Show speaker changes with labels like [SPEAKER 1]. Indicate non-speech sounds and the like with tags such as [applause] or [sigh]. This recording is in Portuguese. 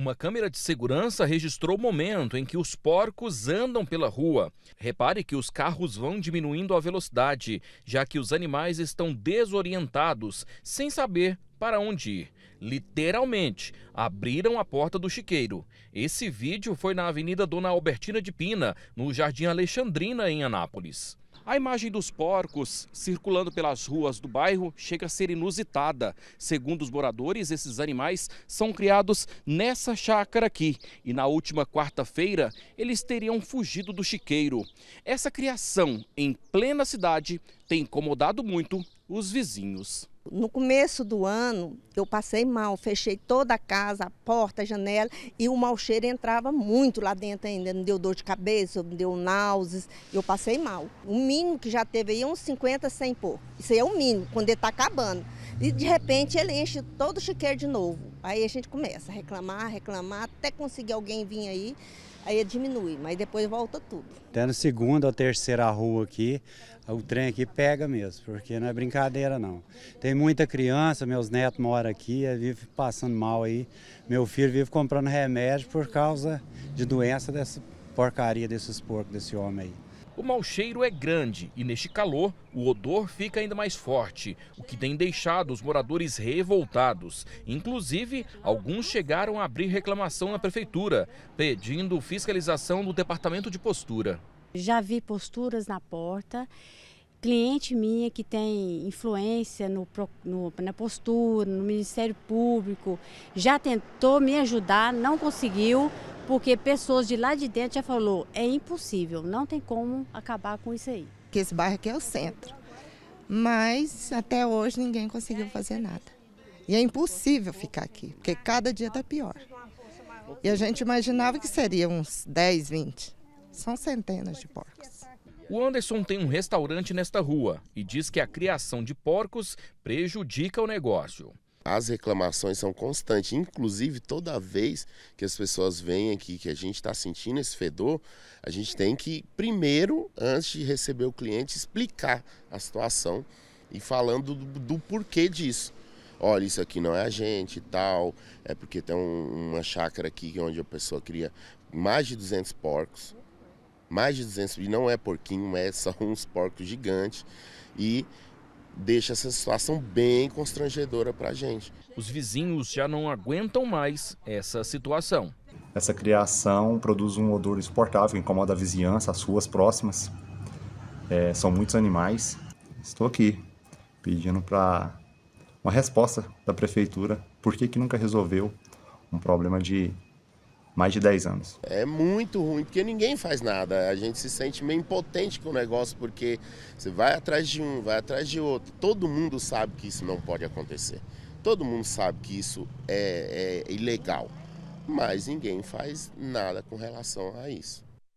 [SPEAKER 1] Uma câmera de segurança registrou o momento em que os porcos andam pela rua. Repare que os carros vão diminuindo a velocidade, já que os animais estão desorientados, sem saber para onde ir. Literalmente, abriram a porta do chiqueiro. Esse vídeo foi na Avenida Dona Albertina de Pina, no Jardim Alexandrina, em Anápolis. A imagem dos porcos circulando pelas ruas do bairro chega a ser inusitada. Segundo os moradores, esses animais são criados nessa chácara aqui e na última quarta-feira eles teriam fugido do chiqueiro. Essa criação em plena cidade tem incomodado muito os vizinhos.
[SPEAKER 2] No começo do ano, eu passei mal, fechei toda a casa, a porta, a janela, e o mau cheiro entrava muito lá dentro ainda. Me deu dor de cabeça, me deu náuseas, eu passei mal. O mínimo que já teve aí é uns 50, 100 por. Isso aí é o mínimo, quando ele está acabando. E de repente ele enche todo o chiqueiro de novo. Aí a gente começa a reclamar, reclamar, até conseguir alguém vir aí aí diminui, mas depois volta tudo.
[SPEAKER 3] Até na segunda ou terceira rua aqui, o trem aqui pega mesmo, porque não é brincadeira não. Tem muita criança, meus netos moram aqui, vive passando mal aí. Meu filho vive comprando remédio por causa de doença dessa porcaria desses porcos, desse homem aí.
[SPEAKER 1] O mau cheiro é grande e, neste calor, o odor fica ainda mais forte, o que tem deixado os moradores revoltados. Inclusive, alguns chegaram a abrir reclamação na prefeitura, pedindo fiscalização do departamento de postura.
[SPEAKER 2] Já vi posturas na porta. Cliente minha que tem influência no, no, na postura, no Ministério Público, já tentou me ajudar, não conseguiu porque pessoas de lá de dentro já falou, é impossível, não tem como acabar com isso aí. Que esse bairro aqui é o centro, mas até hoje ninguém conseguiu fazer nada. E é impossível ficar aqui, porque cada dia está pior. E a gente imaginava que seria uns 10, 20. São centenas de
[SPEAKER 3] porcos.
[SPEAKER 1] O Anderson tem um restaurante nesta rua e diz que a criação de porcos prejudica o negócio
[SPEAKER 3] as reclamações são constantes. Inclusive, toda vez que as pessoas vêm aqui, que a gente está sentindo esse fedor, a gente tem que, primeiro, antes de receber o cliente, explicar a situação e falando do, do porquê disso. Olha, isso aqui não é a gente e tal, é porque tem um, uma chácara aqui é onde a pessoa cria mais de 200 porcos, mais de 200, e não é porquinho, é, são [laughs] uns porcos gigantes, e deixa essa situação bem constrangedora para a gente.
[SPEAKER 1] Os vizinhos já não aguentam mais essa situação.
[SPEAKER 3] Essa criação produz um odor insuportável incomoda a vizinhança, as ruas próximas. É, são muitos animais. Estou aqui pedindo para uma resposta da prefeitura por que, que nunca resolveu um problema de mais de 10 anos. É muito ruim, porque ninguém faz nada. A gente se sente meio impotente com o negócio, porque você vai atrás de um, vai atrás de outro. Todo mundo sabe que isso não pode acontecer. Todo mundo sabe que isso é, é ilegal. Mas ninguém faz nada com relação a isso.